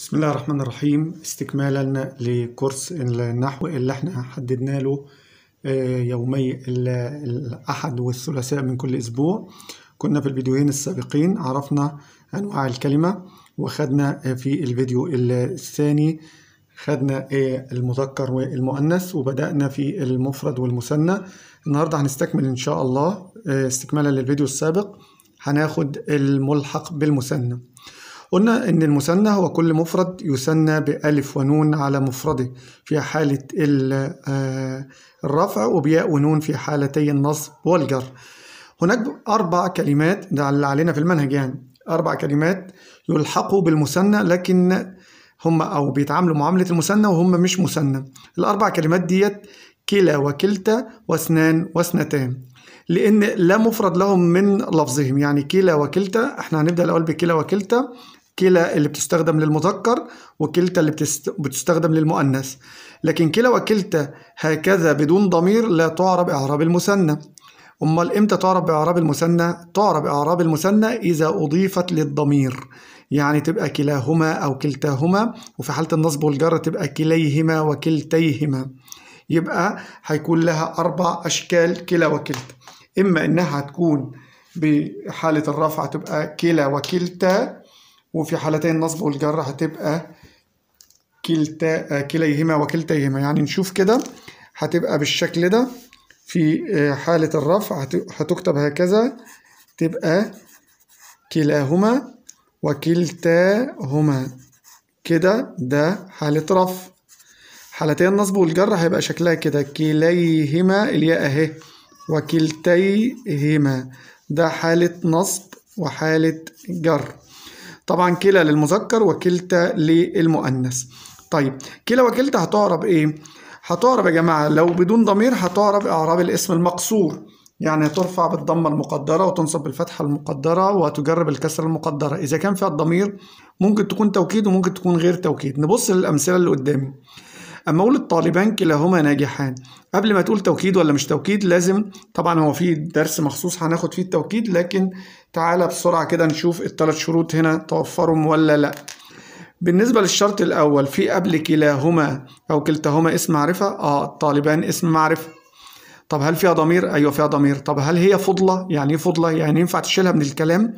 بسم الله الرحمن الرحيم استكمالا لكورس النحو اللي احنا حددنا له آه، يومي الأحد والثلاثاء من كل أسبوع كنا في الفيديوهين السابقين عرفنا أنواع الكلمة وخدنا في الفيديو الثاني خدنا آه، المذكر والمؤنث وبدأنا في المفرد والمثنى النهاردة هنستكمل إن شاء الله آه، استكمالا للفيديو السابق هناخد الملحق بالمثنى قلنا إن المثنى هو كل مفرد يثنى بألف ونون على مفرده في حالة آه، الرفع وبياء ونون في حالتي النصب والجر هناك أربع كلمات ده اللي علينا في المنهج يعني أربع كلمات يلحقوا بالمثنى لكن هم أو بيتعاملوا معاملة المثنى وهم مش مثنى الأربع كلمات ديت كلا وكلتا واثنان واثنتان لأن لا مفرد لهم من لفظهم يعني كلا وكلتا احنا هنبدأ الأول بكلا وكلتا كلا اللي بتستخدم للمذكر وكلتا اللي بتستخدم للمؤنث لكن كلا وكلتا هكذا بدون ضمير لا تعرب إعراب المثنى أمال إمتى تعرب بإعراب المثنى؟ تعرب إعراب المثنى إذا أضيفت للضمير يعني تبقى كلاهما أو كلتاهما وفي حالة النصب والجر تبقى كليهما وكلتيهما يبقى هيكون لها أربع أشكال كلا وكلتا إما إنها هتكون بحالة الرفع تبقى كلا وكلتا وفي حالتي النصب والجر هتبقى كلتا آه، كليهما وكلتيهما يعني نشوف كده هتبقى بالشكل ده في آه، حالة الرفع هتكتب هكذا تبقى كلاهما وكلتاهما كده ده حالة رفع حالتي النصب والجر هيبقى شكلها كده كليهما الياء اهي وكلتيهما ده حالة نصب وحالة جر طبعا كلا للمذكر وكلتا للمؤنث طيب كلا وكلتا هتعرب ايه هتعرب يا جماعه لو بدون ضمير هتعرب اعراب الاسم المقصور يعني ترفع بالضمة المقدرة وتنصب بالفتحة المقدرة وتجرب الكسرة المقدرة إذا كان فيها الضمير ممكن تكون توكيد وممكن تكون غير توكيد نبص للأمثلة اللي قدامي أما أقول الطالبان كلاهما ناجحان قبل ما تقول توكيد ولا مش توكيد لازم طبعا هو في درس مخصوص هناخد فيه التوكيد لكن تعالى بسرعة كده نشوف الثلاث شروط هنا توفرهم ولا لأ بالنسبة للشرط الأول في قبل كلاهما أو كلتاهما اسم معرفة آه الطالبان اسم معرفة طب هل فيها ضمير؟ أيوه فيها ضمير طب هل هي فضلة؟ يعني إيه فضلة؟ يعني ينفع تشيلها من الكلام؟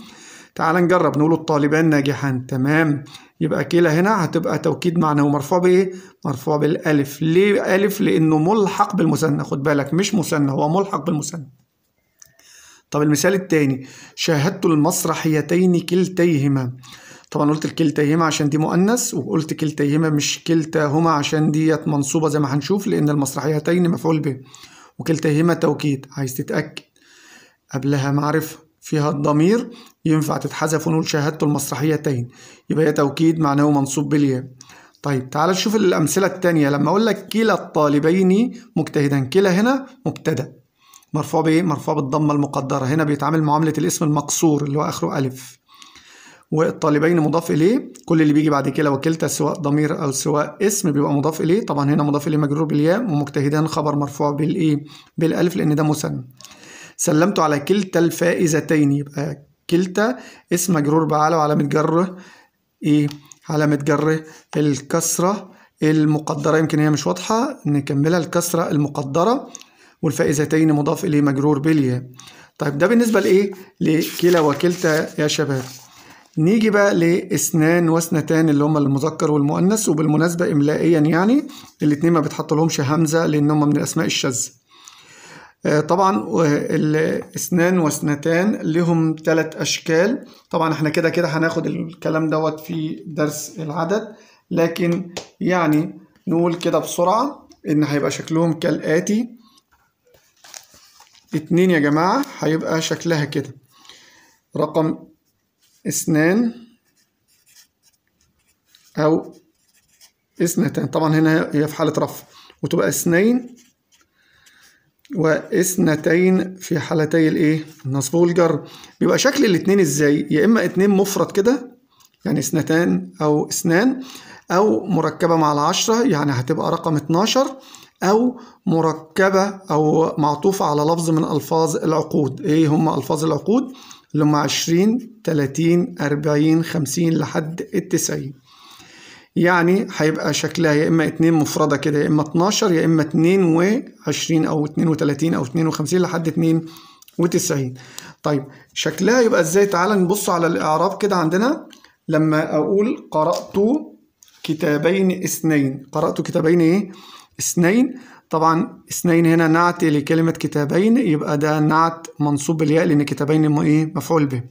تعال نجرب نقول الطالبان ناجحان تمام يبقى كلا هنا هتبقى توكيد معنى ومرفوع بايه مرفوع بالالف ليه الف لانه ملحق بالمثنى خد بالك مش مثنى هو ملحق بالمثنى طب المثال الثاني شاهدت المسرحيتين كلتيهما طبعا قلت كلتيهما عشان دي مؤنث وقلت كلتيهما مش كلتاهما عشان ديت منصوبه زي ما هنشوف لان المسرحيتين مفعول به وكلتيهما توكيد عايز تتاكد قبلها معرفه فيها الضمير ينفع تتحذف ونقول شهادته المسرحيتين يبقى هي توكيد معناه منصوب بالياء طيب تعال نشوف الأمثلة الثانيه لما أقول لك كلا الطالبين مجتهدا كلا هنا مبتدأ مرفوع بإيه؟ مرفوع بالضمة المقدرة هنا بيتعامل معاملة الاسم المقصور اللي هو آخره ألف والطالبين مضاف إليه كل اللي بيجي بعد كلا وكلتا سواء ضمير أو سواء اسم بيبقى مضاف إليه طبعا هنا مضاف إليه مجرور بالياء ومجتهدان خبر مرفوع بالإيه؟ بالألف لأن ده مثنى سلمت على كلتا الفائزتين يبقى كلتا اسم مجرور بعلى وعلامة جره ايه علامة جره الكسرة المقدرة يمكن هي مش واضحة نكملها الكسرة المقدرة والفائزتين مضاف إليه مجرور بالياء طيب ده بالنسبة لإيه؟ لكلا وكلتا يا شباب نيجي بقى لإسنان واسنتان اللي هما المذكر والمؤنث وبالمناسبة إملائيا يعني الاتنين ما بتحط لهمش همزة لأن هما من الأسماء الشاذة آه، طبعا الاسنان واسنتان لهم ثلاث اشكال طبعا احنا كده كده هناخد الكلام دوت في درس العدد لكن يعني نقول كده بسرعة ان هيبقى شكلهم كالاتي اتنين يا جماعة هيبقى شكلها كده رقم اثنان او اثنتان طبعا هنا هي في حالة رفع وتبقى اثنين واثنتين في حالتي الايه النصب والجر بيبقى شكل الاثنين ازاي يا اما اثنين مفرد كده يعني اثنتان او اثنان او مركبه مع العشره يعني هتبقى رقم 12 او مركبه او معطوفه على لفظ من الفاظ العقود ايه هم الفاظ العقود اللي هم 20 30 40 50 لحد ال 90. يعني هيبقى شكلها يا اما 2 مفرده كده يا اما 12 يا اما 22 او 32 او 52 لحد 92 طيب شكلها يبقى ازاي تعالى نبص على الاعراب كده عندنا لما اقول قرات كتابين اثنين قرات كتابين ايه اثنين طبعا اثنين هنا نعت لكلمه كتابين يبقى ده نعت منصوب بالياء لان كتابين ايه مفعول به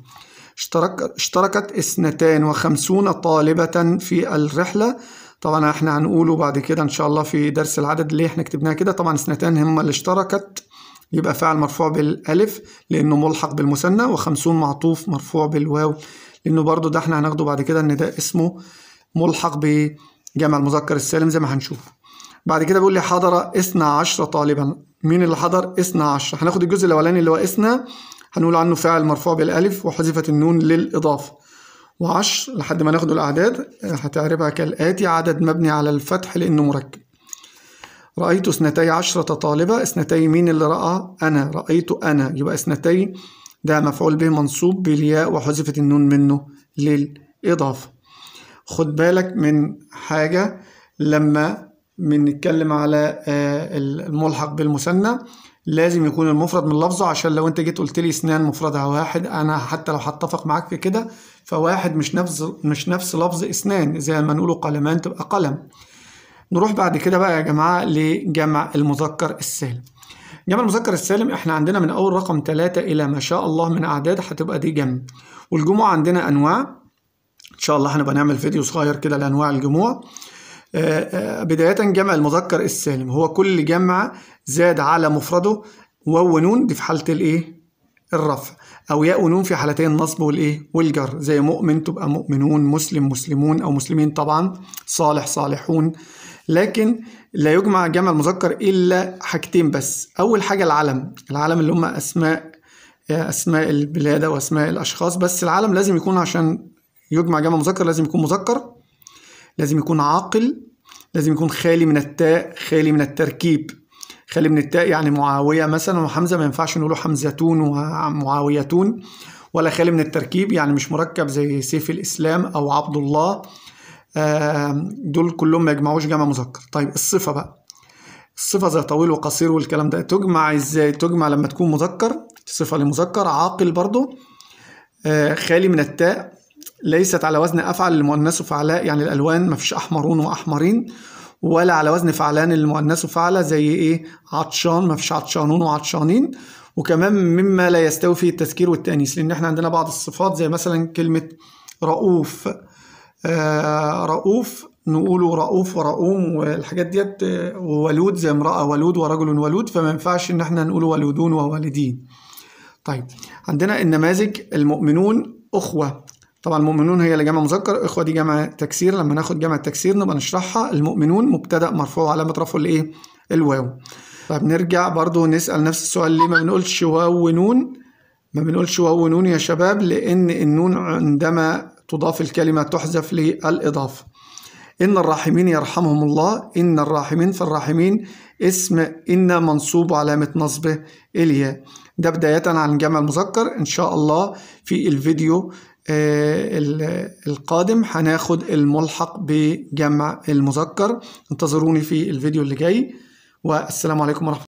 اشترك اشتركت 52 طالبة في الرحلة طبعا احنا هنقوله بعد كده ان شاء الله في درس العدد ليه احنا كتبناها كده طبعا اثنتان هم اللي اشتركت يبقى فاعل مرفوع بالالف لانه ملحق بالمثني وخمسون معطوف مرفوع بالواو لانه برضو ده احنا هناخده بعد كده ان ده اسمه ملحق بجمع المذكر السالم زي ما هنشوف بعد كده بيقول لي حضر عشر طالبا مين اللي حضر عشر هناخد الجزء الاولاني اللي هو اثنا هنقول عنه فاعل مرفوع بالالف وحذفت النون للاضافه وعشر لحد ما ناخد الاعداد هتعربها كالاتي عدد مبني على الفتح لانه مركب رأيت اثنتي عشرة طالبة اثنتي مين اللي رأى أنا رأيت أنا يبقى اثنتي ده مفعول به منصوب بالياء وحذفت النون منه للإضافة خد بالك من حاجة لما بنتكلم على آه، الملحق بالمثنى لازم يكون المفرد من لفظه عشان لو انت جيت قلت لي اسنان مفردها واحد انا حتى لو هتفق معاك في كده فواحد مش نفس مش نفس لفظ اسنان زي ما نقوله قلمان تبقى قلم نروح بعد كده بقى يا جماعه لجمع المذكر السالم جمع المذكر السالم احنا عندنا من اول رقم ثلاثة الى ما شاء الله من اعداد هتبقى دي جمع والجموع عندنا انواع ان شاء الله هنبقى نعمل فيديو صغير كده لانواع الجموع آه، آه، بداية جمع المذكر السالم هو كل جمع زاد على مفرده واو ونون دي في حالة الايه؟ الرفع أو ياء ونون في حالتي النصب والإيه؟ والجر زي مؤمن تبقى مؤمنون مسلم مسلمون أو مسلمين طبعا صالح صالحون لكن لا يجمع جمع المذكر إلا حاجتين بس أول حاجة العلم العلم اللي هم أسماء آه، أسماء البلاد أو أسماء الأشخاص بس العلم لازم يكون عشان يجمع جمع مذكر لازم يكون مذكر لازم يكون عاقل لازم يكون خالي من التاء خالي من التركيب خالي من التاء يعني معاوية مثلا وحمزة ما ينفعش نقوله حمزتون ومعاويتون ولا خالي من التركيب يعني مش مركب زي سيف الإسلام أو عبد الله دول كلهم ما يجمعوش جمع مذكر طيب الصفة بقى الصفة زي طويل وقصير والكلام ده تجمع ازاي تجمع لما تكون مذكر صفة لمذكر عاقل برضو آه، خالي من التاء ليست على وزن أفعل المؤنث فعلاء يعني الألوان مفيش أحمرون وأحمرين ولا على وزن فعلان المؤنث فعلة زي إيه عطشان مفيش عطشانون وعطشانين وكمان مما لا يستوي فيه التذكير والتأنيث لأن إحنا عندنا بعض الصفات زي مثلا كلمة رؤوف آه رؤوف نقوله رؤوف ورؤوم والحاجات ديت آه، وولود زي امرأة ولود ورجل ولود فما ينفعش إن إحنا نقول ولودون ووالدين طيب عندنا النماذج المؤمنون أخوة طبعا المؤمنون هي اللي جمع مذكر اخوه دي جمع تكسير لما ناخد جمع التكسير نبقى نشرحها المؤمنون مبتدا مرفوع علامه رفعه الايه الواو طب نرجع برضو نسال نفس السؤال ليه ما بنقولش واو ونون ما بنقولش واو ونون يا شباب لان النون عندما تضاف الكلمه تحذف للاضافه ان الراحمين يرحمهم الله ان الراحمين فالراحمين اسم ان منصوب علامه نصبه الياء ده بدايه عن جمع المذكر ان شاء الله في الفيديو آه، القادم هناخد الملحق بجمع المذكر انتظروني في الفيديو اللي جاي والسلام عليكم ورحمة